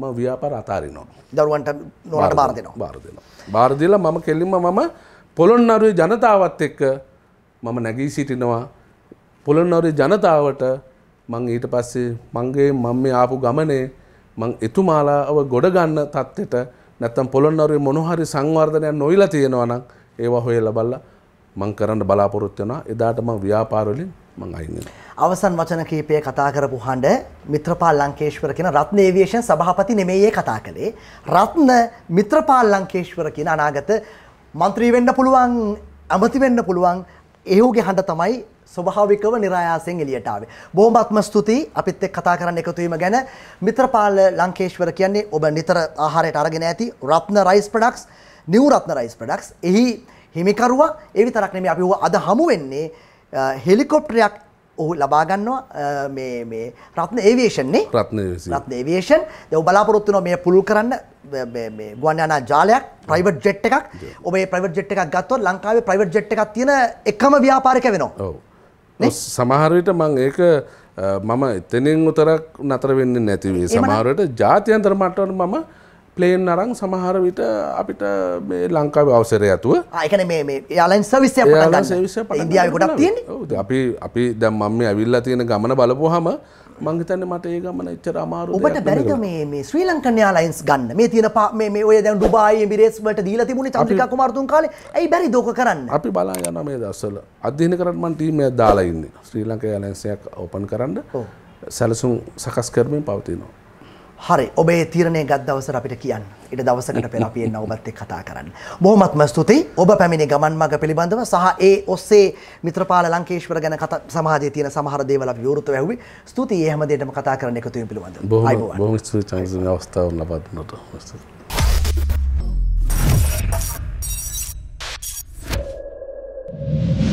ම ව්‍යාපාර අතාරිනවා. දරුවන්ට නොට බාර දෙනවා බාර දෙනවා. බාරදිල මම කෙලින්ම මම පොළොන්නරුවේ ජනතාවත් එක්ක මම නැගී සිටිනවා පොළොන්නරුවේ ජනතාවට මං ඊට පස්සේ මංගේ මම මේ ආපු ගමනේ මං එතුමාලාව ගොඩ ගන්න තත්ත්වෙට නැත්තම් පොළොන්නරුවේ මොන හරි සංවර්ධනයක් නොවිලා තියෙනවා නම් ඒවා හොයලා බලලා මං කරන්න බලාපොරොත්තු වෙනවා. එදාට මං ව්‍යාපාර වලින් මං අයින් වෙනවා. අවසන් වචන කීපය කතා කරපු හඬ මිත්‍රපාල් ලංකේශ්වර කියන රත්න ඒවියේෂන් සභාපති නෙමෙයි ඒ කතා කළේ. රත්න මිත්‍රපාල් ලංකේශ්වර කියන අනාගත മന്ത്രി වෙන්න පුළුවන් ඇමති වෙන්න පුළුවන් එහුගේ හඬ තමයි ස්වභාවිකව નિરાයාසයෙන් එළියට ආවේ. බොහොමත්ම ස්තුතියි අපිත් එක්ක කතා කරන්න එකතු වීම ගැන. මිත්‍රපාල ලංකේශ්වර කියන්නේ ඔබ නිතර ආහාරයට අරගෙන ඇති Ratna rice products, new Ratna rice products. එහි හිමිකරුවා ඒ විතරක් නෙමෙයි අපි අද හමු වෙන්නේ හෙලිකොප්ටරයක් ඔහු ලබාගන්නවා මේ රත්න ඒවේෂන්නේ රත්න ඒවේෂන් දෙව බලාපොරොත්තුන මේ පුළුල් කරන්න ගුවන්යනා ජාලයක් ප්‍රයිවට් ජෙට් එකක් ඔබේ ප්‍රයිවට් ජෙට් එකක් ගත්තොත් ලංකාවේ ප්‍රයිවට් ජෙට් එකක් තියෙන එකම ව්‍යාපාරික වෙනවා සමහරවිට මං ඒක මම එතනින් උතරක් නතර වෙන්න නැතිවේ සමහරට ජාතියන්තර මටවන මම ප්ලේන් අරං සමහර විට අපිට මේ ලංකාව අවසරය ඇතුව ආයකන මේ යාලන් සවිස්ස ඉදිය ගොඩක් තියෙන අපි අපි දැම් මම ඇවිල්ලා තියෙන ගමන බලපුහම මංගතන්න මට ඒ ගමන එච්චර අමාරු ඔබට බැරිද මේ ශ්‍රී ලංකන් යාලයින්ස් ගන්න මේ තියෙන පා මේ ඔය දැන් ඩුබායි මිරේස්වලට දීලා තිබුණේ චන්ද්‍රිකා කුමාරතුංග කාලේ ඇයි බැරි දෝක කරන්න අපි බලා යන මේ දවස්වල අධ්‍යයන කරන්න මම ටීම් එකක් දාලා ඉන්නේ ශ්‍රී ලංකා යාලයින්ස් එකක් ඕපන් කරන්න සැලසුම් සකස් කරමින් පවතිනවා හරි ඔබේ තීරණය ගත් දවසර අපිට කියන්න ඉට දවසකට පෙර අපි එන්න ඔබත් එක් කතා කරන්න. බොහොමත්ම ස්තුතියි ඔබ පැමිණි ගමන් මඟ පිළිබඳව සහ ඒ ඔස්සේ මිත්‍රපාල ලංකේශ්වර ගැන කත සමාජය තියෙන සමහර දේවල විවෘත ඇවි ස්තුතියි එහමදේටම කතා කරන එකතුයි පිළිබඳ බොහොම ස්තුතියි අවස්ථාව ලබන්නට ස්තුතියි. you